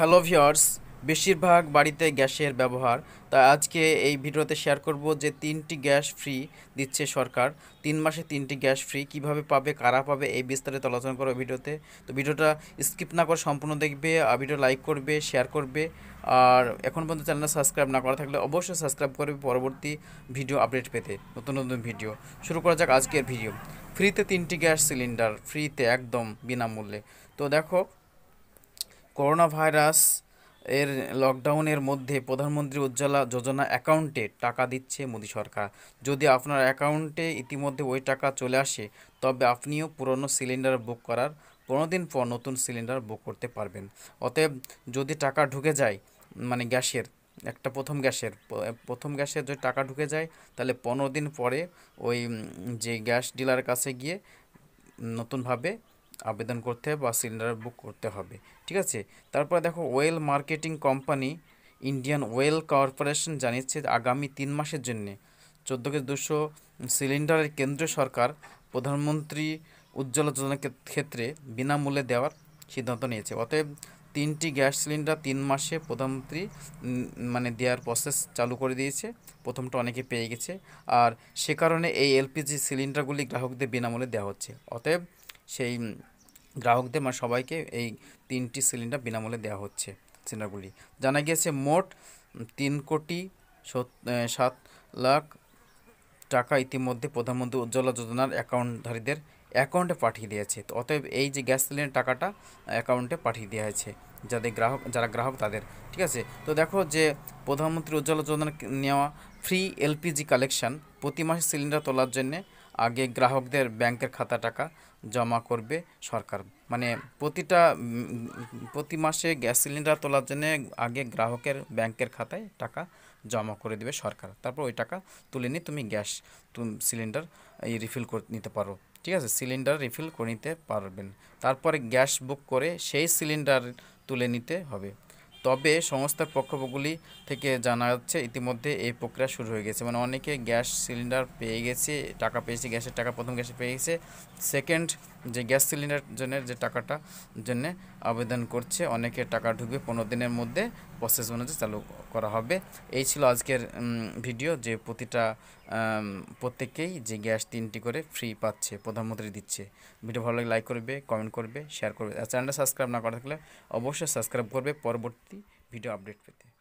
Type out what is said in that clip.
hello viewers বেশিরভাগ বাড়িতে গ্যাসের ব্যবহার তাই আজকে এই ভিডিওতে শেয়ার করব যে তিনটি গ্যাস ফ্রি দিচ্ছে সরকার তিন মাসে তিনটি গ্যাস ফ্রি কিভাবে পাবে কারা পাবে এই বিস্তারিত আলোচনা করো ভিডিওতে তো ভিডিওটা স্কিপ না করে সম্পূর্ণ দেখবে আর ভিডিও লাইক করবে শেয়ার করবে আর এখন পর্যন্ত চ্যানেলটা সাবস্ক্রাইব না করা থাকলে অবশ্যই সাবস্ক্রাইব করবে পরবর্তী ভিডিও আপডেট পেতে নতুন নতুন ভিডিও শুরু করা যাক আজকের ভিডিও ফ্রিতে তিনটি গ্যাস সিলিন্ডার ফ্রিতে একদম বিনামূল্যে তো দেখো করোনা ভাইরাস এর লকডাউনের মধ্যে প্রধানমন্ত্রী উজ্জ্বলা যোজনা অ্যাকাউন্টে টাকা দিচ্ছে মোদি সরকার যদি আপনার অ্যাকাউন্টে ইতিমধ্যে ওই টাকা চলে আসে তবে আপনিও পুরনো সিলিন্ডার বুক করার পনেরো দিন পর নতুন সিলিন্ডার বুক করতে পারবেন অতএব যদি টাকা ঢুকে যায় মানে গ্যাসের একটা প্রথম গ্যাসের প্রথম গ্যাসের যদি টাকা ঢুকে যায় তাহলে পনেরো দিন পরে ওই যে গ্যাস ডিলার কাছে গিয়ে নতুনভাবে আবেদন করতে হবে বা সিলিন্ডার বুক করতে হবে ঠিক আছে তারপরে দেখো oil marketing company Indian oil corporation জানিয়েছে আগামী তিন মাসের জন্যে চোদ্দ কে দুশো সিলিন্ডারের কেন্দ্রীয় সরকার প্রধানমন্ত্রী উজ্জ্বলা যোজনার ক্ষেত্রে বিনামূল্যে দেওয়ার সিদ্ধান্ত নিয়েছে অতএব তিনটি গ্যাস সিলিন্ডার তিন মাসে প্রধানমন্ত্রী মানে দেওয়ার প্রসেস চালু করে দিয়েছে প্রথমটা অনেকে পেয়ে গেছে আর সে কারণে এই এলপিজি সিলিন্ডারগুলি গ্রাহকদের বিনামূল্যে দেওয়া হচ্ছে অতএব সেই গ্রাহকদের মানে সবাইকে এই তিনটি সিলিন্ডার বিনামূল্যে দেওয়া হচ্ছে সিলিন্ডারগুলি জানা গিয়েছে মোট তিন কোটি সাত লাখ টাকা ইতিমধ্যে প্রধানমন্ত্রী উজ্জ্বলা যোজনার অ্যাকাউন্টধারীদের অ্যাকাউন্টে পাঠিয়ে দিয়েছে তো অতএব এই যে গ্যাস সিলিন্ডার টাকাটা অ্যাকাউন্টে পাঠিয়ে দেওয়া হয়েছে যাদের গ্রাহক যারা গ্রাহক তাদের ঠিক আছে তো দেখো যে প্রধানমন্ত্রী উজ্জ্বলা যোজনা নেওয়া ফ্রি এলপিজি কালেকশন প্রতি মাসে সিলিন্ডার তোলার জন্যে আগে গ্রাহকদের ব্যাংকের খাতা টাকা জমা করবে সরকার মানে প্রতিটা প্রতি মাসে গ্যাস সিলিন্ডার তোলার জন্য আগে গ্রাহকের ব্যাংকের খাতায় টাকা জমা করে দেবে সরকার তারপর ওই টাকা তুলে নিয়ে তুমি গ্যাস সিলিন্ডার এই রিফিল করে নিতে পারো ঠিক আছে সিলিন্ডার রিফিল করে নিতে পারবেন তারপরে গ্যাস বুক করে সেই সিলিন্ডার তুলে নিতে হবে তবে সংস্থার পক্ষগুলি থেকে জানা যাচ্ছে ইতিমধ্যে এই প্রক্রিয়া শুরু হয়ে গেছে মানে অনেকে গ্যাস সিলিন্ডার পেয়ে গেছে টাকা পেয়েছে গ্যাসের টাকা প্রথম গ্যাসে পেয়ে গেছে সেকেন্ড যে গ্যাস সিলিন্ডার জন্য যে টাকাটা জন্য আবেদন করছে অনেকে টাকা ঢুকবে পনেরো দিনের মধ্যে প্রসেস অনুযায়ী চালু করা হবে এই ছিল আজকের ভিডিও যে প্রতিটা প্রত্যেকেই যে গ্যাস তিনটি করে ফ্রি পাচ্ছে প্রধানমন্ত্রী দিচ্ছে ভিডিও ভালো লাগে লাইক করবে কমেন্ট করবে শেয়ার করবে চ্যানেলটা সাবস্ক্রাইব না করা থাকলে অবশ্যই সাবস্ক্রাইব করবে পরবর্তী वीडियो अपडेट पे